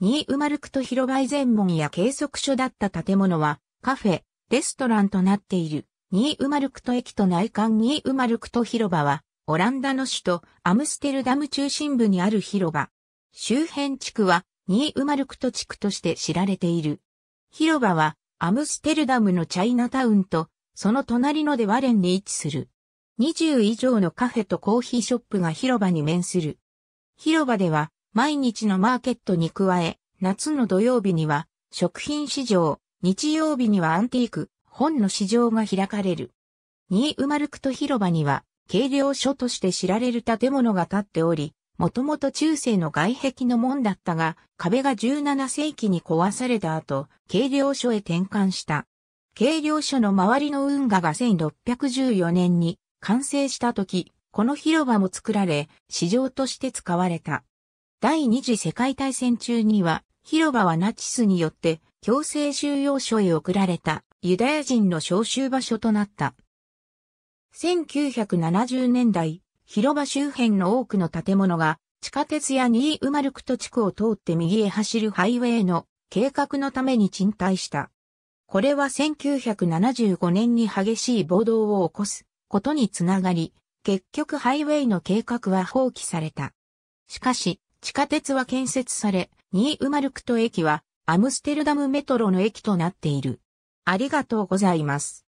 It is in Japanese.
ニーウマルクト広場以前門や計測所だった建物は、カフェ、レストランとなっている。ニーウマルクト駅と内観ニーウマルクト広場は、オランダの首都アムステルダム中心部にある広場。周辺地区はニーウマルクト地区として知られている。広場はアムステルダムのチャイナタウンとその隣のデワレンに位置する。20以上のカフェとコーヒーショップが広場に面する。広場では毎日のマーケットに加え、夏の土曜日には食品市場、日曜日にはアンティーク、本の市場が開かれる。ニーウマルクト広場には、軽量書として知られる建物が建っており、もともと中世の外壁の門だったが、壁が17世紀に壊された後、軽量書へ転換した。軽量書の周りの運河が1614年に完成した時、この広場も作られ、市場として使われた。第二次世界大戦中には、広場はナチスによって強制収容所へ送られたユダヤ人の召集場所となった。1970年代、広場周辺の多くの建物が地下鉄やニーウマルクト地区を通って右へ走るハイウェイの計画のために賃貸した。これは1975年に激しい暴動を起こすことにつながり、結局ハイウェイの計画は放棄された。しかし、地下鉄は建設され、ニーウマルクト駅はアムステルダムメトロの駅となっている。ありがとうございます。